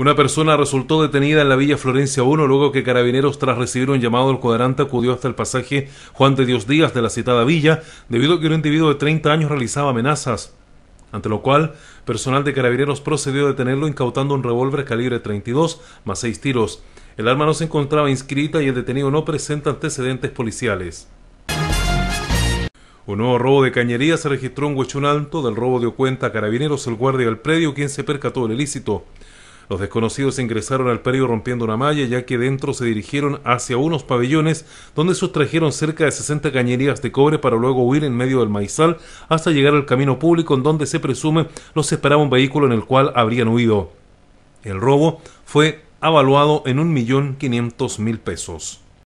Una persona resultó detenida en la Villa Florencia 1 luego que carabineros tras recibir un llamado del cuadrante acudió hasta el pasaje Juan de Dios Díaz de la citada villa debido a que un individuo de 30 años realizaba amenazas, ante lo cual personal de carabineros procedió a detenerlo incautando un revólver calibre 32 más 6 tiros. El arma no se encontraba inscrita y el detenido no presenta antecedentes policiales. Un nuevo robo de cañería se registró en Huechón Alto. Del robo dio cuenta a Carabineros, el guardia del predio, quien se percató del ilícito. Los desconocidos ingresaron al predio rompiendo una malla, ya que dentro se dirigieron hacia unos pabellones donde sustrajeron cerca de 60 cañerías de cobre para luego huir en medio del maizal hasta llegar al camino público en donde se presume los esperaba un vehículo en el cual habrían huido. El robo fue avaluado en 1.500.000 pesos.